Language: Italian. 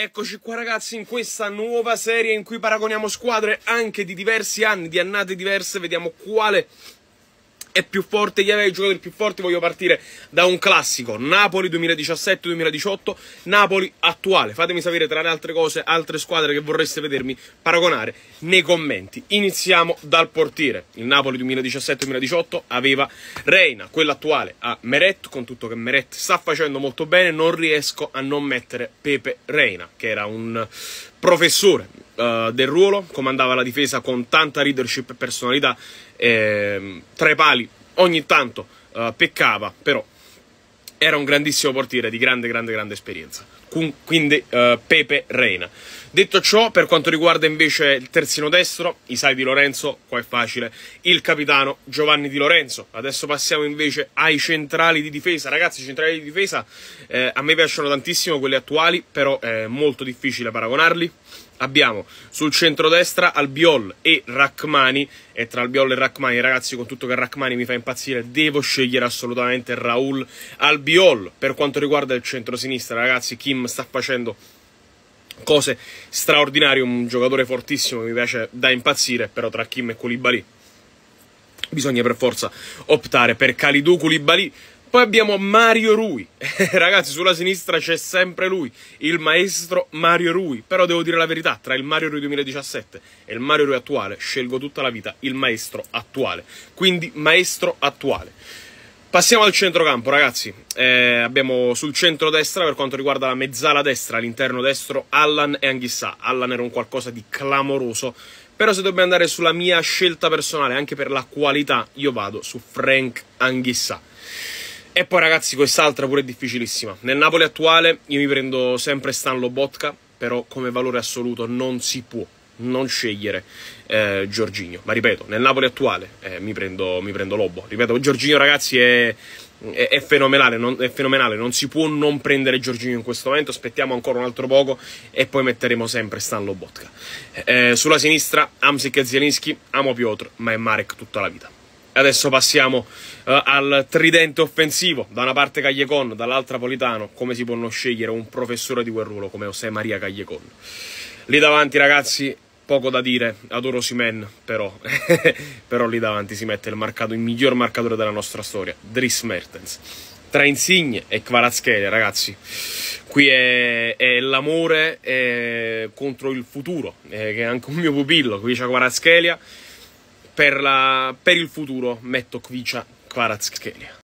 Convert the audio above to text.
Eccoci qua ragazzi in questa nuova serie in cui paragoniamo squadre anche di diversi anni, di annate diverse, vediamo quale è più forte di avere i giocatori più forti. Voglio partire da un classico, Napoli 2017-2018, Napoli attuale. Fatemi sapere tra le altre cose, altre squadre che vorreste vedermi paragonare nei commenti. Iniziamo dal portiere. Il Napoli 2017-2018 aveva Reina, quella attuale a Meret, con tutto che Meret sta facendo molto bene, non riesco a non mettere Pepe Reina, che era un professore eh, del ruolo, comandava la difesa con tanta leadership e personalità, eh, tra i pali ogni tanto uh, peccava, però era un grandissimo portiere di grande, grande, grande esperienza. Quindi uh, Pepe Reina. Detto ciò, per quanto riguarda invece il terzino destro, i Isai Di Lorenzo, qua è facile, il capitano Giovanni Di Lorenzo. Adesso passiamo invece ai centrali di difesa. Ragazzi, i centrali di difesa eh, a me piacciono tantissimo quelli attuali, però è molto difficile paragonarli. Abbiamo sul centrodestra Albiol e Rachmani e tra Albiol e Rachmani, ragazzi, con tutto che Rachmani mi fa impazzire, devo scegliere assolutamente Raul Albiol. Per quanto riguarda il centrosinistra, ragazzi, Kim sta facendo cose straordinarie, un giocatore fortissimo che mi piace da impazzire, però tra Kim e Koulibaly bisogna per forza optare per Kalidou Koulibaly poi abbiamo Mario Rui. Ragazzi, sulla sinistra c'è sempre lui, il maestro Mario Rui. Però devo dire la verità, tra il Mario Rui 2017 e il Mario Rui attuale, scelgo tutta la vita il maestro attuale. Quindi maestro attuale. Passiamo al centrocampo, ragazzi. Eh, abbiamo sul centro-destra, per quanto riguarda la mezzala destra, all'interno destro, Allan e Anghissà. Allan era un qualcosa di clamoroso. Però se dobbiamo andare sulla mia scelta personale, anche per la qualità, io vado su Frank Anghissà. E poi ragazzi quest'altra pure è difficilissima. Nel Napoli attuale io mi prendo sempre Stanlo Botka, però come valore assoluto non si può non scegliere eh, Giorginio. Ma ripeto, nel Napoli attuale eh, mi, prendo, mi, prendo, Lobo. Ripeto, Giorginio ragazzi è, è, è, fenomenale, non, è, fenomenale, non, si può non prendere Giorginio in questo momento. Aspettiamo ancora un altro poco e poi metteremo sempre Stan Lobotka. Eh, sulla sinistra, Amsic e Zielinski, amo Piotr, ma è Marek tutta la vita. Adesso passiamo uh, al tridente offensivo, da una parte Cagliecon, dall'altra Politano, come si può non scegliere un professore di quel ruolo come José Maria Cagliecon. Lì davanti ragazzi poco da dire, adoro Simen però, però lì davanti si mette il, marcato, il miglior marcatore della nostra storia, Dries Mertens. Tra Insigne e Kvaratskhelia ragazzi, qui è, è l'amore eh, contro il futuro, è, eh, che è anche un mio pupillo, qui c'è Kvaratskhelia per, la, per il futuro Metto Kvicia Kvaratskhelia.